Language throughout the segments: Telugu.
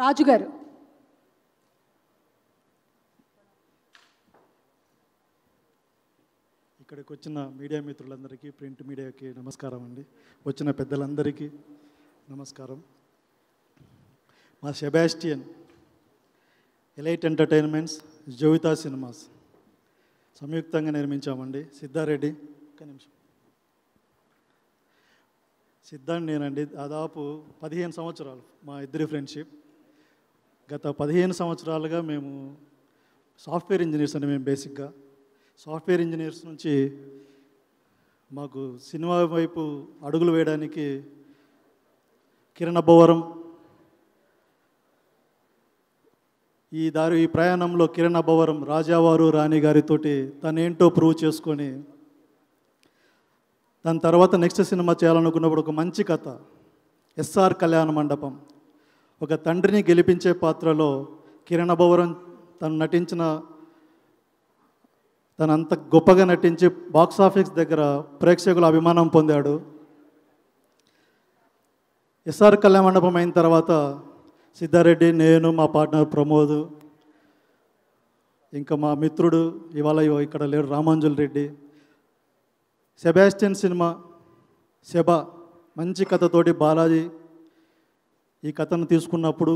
రాజుగారు ఇక్కడికి వచ్చిన మీడియా మిత్రులందరికీ ప్రింట్ మీడియాకి నమస్కారం అండి వచ్చిన పెద్దలందరికీ నమస్కారం మా Sebastian Elite Entertainments Jovitha Cinemas సంయుక్తంగా నిర్మించామండి సిద్ధారెడ్డి ఒక నిమిషం సిద్ధాన్ని నేనండి దాదాపు పదిహేను సంవత్సరాలు మా ఇద్దరి ఫ్రెండ్షిప్ గత పదిహేను సంవత్సరాలుగా మేము సాఫ్ట్వేర్ ఇంజనీర్స్ అని మేము బేసిక్గా సాఫ్ట్వేర్ ఇంజనీర్స్ నుంచి మాకు సినిమా వైపు అడుగులు వేయడానికి కిరణ్ అబ్బవరం ఈ దారి ఈ ప్రయాణంలో కిరణ్ అబ్బవరం రాజావారు రాణి గారితోటి తనేంటో ప్రూవ్ చేసుకొని దాని తర్వాత నెక్స్ట్ సినిమా చేయాలనుకున్నప్పుడు ఒక మంచి కథ ఎస్ఆర్ కళ్యాణ మండపం ఒక తండ్రిని గెలిపించే పాత్రలో కిరణ్ తను నటించిన తను అంత గొప్పగా నటించి బాక్స్ ఆఫీస్ దగ్గర ప్రేక్షకుల అభిమానం పొందాడు ఎస్ఆర్ కళ్యాణ మండపం అయిన తర్వాత సిద్ధారెడ్డి నేను మా పార్ట్నర్ ప్రమోద్ ఇంకా మా మిత్రుడు ఇవాళ ఇక్కడ లేడు రామాంజుల్ రెడ్డి సెబాస్టియన్ సినిమా సెబా మంచి కథతోటి బాలాజీ ఈ కథను తీసుకున్నప్పుడు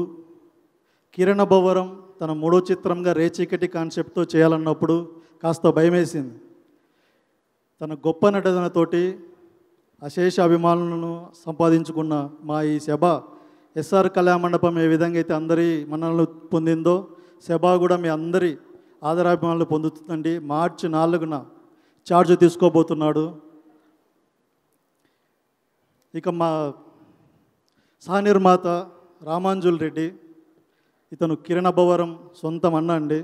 కిరణ భవరం తన మూడో చిత్రంగా రేచీకటి కాన్సెప్ట్తో చేయాలన్నప్పుడు కాస్త భయమేసింది తన గొప్ప నటనతోటి అశేష అభిమానులను సంపాదించుకున్న మా ఈ సభ ఎస్ఆర్ మండపం ఏ విధంగా అయితే అందరి మనల్ని పొందిందో సభ కూడా మీ అందరి ఆదరాభిమానులు పొందుతుందండి మార్చి నాలుగున ఛార్జ్ తీసుకోబోతున్నాడు ఇక మా సహనిర్మాత రామాంజుల్ రెడ్డి ఇతను కిరణభవరం సొంతం అన్న అండి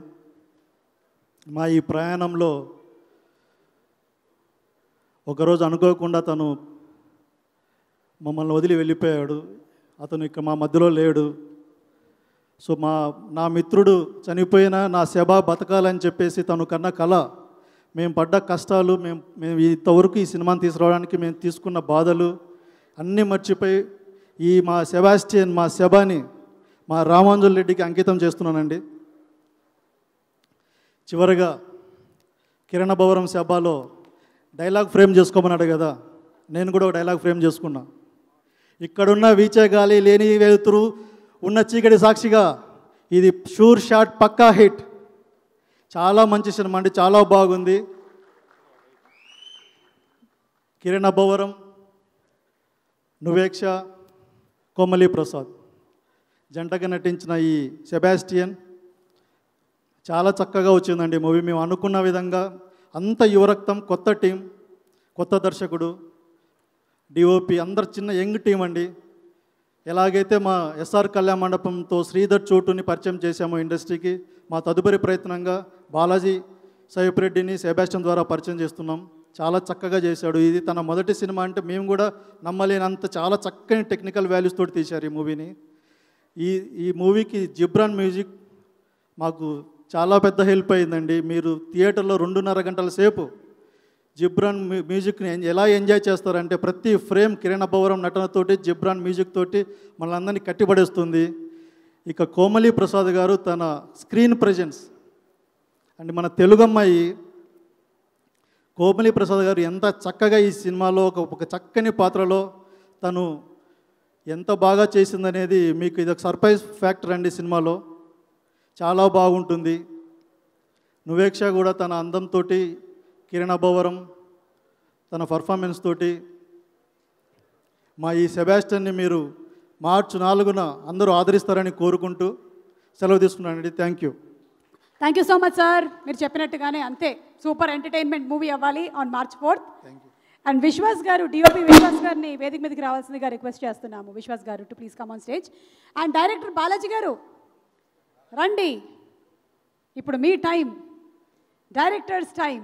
మా ఈ ప్రయాణంలో ఒకరోజు అనుకోకుండా తను మమ్మల్ని వదిలి వెళ్ళిపోయాడు అతను ఇక మా మధ్యలో లేడు సో మా నా మిత్రుడు చనిపోయిన నా శబ బతకాలని చెప్పేసి తను కన్న కళ మేము పడ్డ కష్టాలు మేము మేము ఇంతవరకు ఈ సినిమాని తీసుకురావడానికి మేము తీసుకున్న బాధలు అన్నీ మర్చిపోయి ఈ మా సెబాస్టియన్ మా శబాని మా రామాంజుల్ రెడ్డికి అంకితం చేస్తున్నానండి చివరగా కిరణ భవరం శబాలో డైలాగ్ ఫ్రేమ్ చేసుకోమన్నాడు కదా నేను కూడా ఒక డైలాగ్ ఫ్రేమ్ చేసుకున్నా ఇక్కడున్న వీచే గాలి లేని వెలుతురు ఉన్న చీకటి సాక్షిగా ఇది షూర్ షాట్ పక్కా హిట్ చాలా మంచి సినిమా అండి చాలా బాగుంది కిరణ భవరం నువేక్ష కోమలి ప్రసాద్ జంటగా నటించిన ఈ సెబాస్టియన్ చాలా చక్కగా వచ్చిందండి మూవీ మేము అనుకున్న విధంగా అంత యువరక్తం కొత్త టీం కొత్త దర్శకుడు డిఓపి అందరు చిన్న యంగ్ టీం అండి ఎలాగైతే మా ఎస్ఆర్ కళ్యాణ మండపంతో శ్రీధర్ చోటుని పరిచయం చేశాము ఇండస్ట్రీకి మా తదుపరి ప్రయత్నంగా బాలాజీ సైపురెడ్డిని సెబాస్టియన్ ద్వారా పరిచయం చేస్తున్నాం చాలా చక్కగా చేశాడు ఇది తన మొదటి సినిమా అంటే మేము కూడా నమ్మలేనంత చాలా చక్కని టెక్నికల్ వాల్యూస్ తోటి తీశారు ఈ మూవీని ఈ ఈ మూవీకి జిబ్రాన్ మ్యూజిక్ మాకు చాలా పెద్ద హెల్ప్ అయిందండి మీరు థియేటర్లో రెండున్నర గంటల సేపు జిబ్రాన్ మ్యూజిక్ని ఎలా ఎంజాయ్ చేస్తారంటే ప్రతి ఫ్రేమ్ కిరణ్ అబ్బవరం నటనతోటి జిబ్రాన్ మ్యూజిక్ తోటి మనందరినీ కట్టిపడేస్తుంది ఇక కోమలి ప్రసాద్ గారు తన స్క్రీన్ ప్రజెన్స్ అండ్ మన తెలుగమ్మాయి కోమలి ప్రసాద్ గారు ఎంత చక్కగా ఈ సినిమాలో ఒక ఒక చక్కని పాత్రలో తను ఎంత బాగా చేసిందనేది మీకు ఇది ఒక సర్ప్రైజ్ ఫ్యాక్టర్ అండి సినిమాలో చాలా బాగుంటుంది నువేక్ష కూడా తన అందంతో కిరణ్ అబ్బవరం తన పర్ఫార్మెన్స్ తోటి మా ఈ సెబాస్టన్ని మీరు మార్చి నాలుగున అందరూ ఆదరిస్తారని కోరుకుంటూ సెలవు తీసుకున్నానండి thank you thank you so much sir మీరు చెప్పినట్టుగానే అంతే సూపర్ ఎంటర్టైన్మెంట్ మూవీ అవ్వాలి on March fourth and Vishwas గారు డిఓపి విశ్వాస్ గారిని వేదిక మీదకి రావాల్సిందిగా రిక్వెస్ట్ చేస్తున్నాము విశ్వాస్ గారు to please come on stage and director Balaji గారు రండి ఇప్పుడు మీ టైం డైరెక్టర్స్ టైం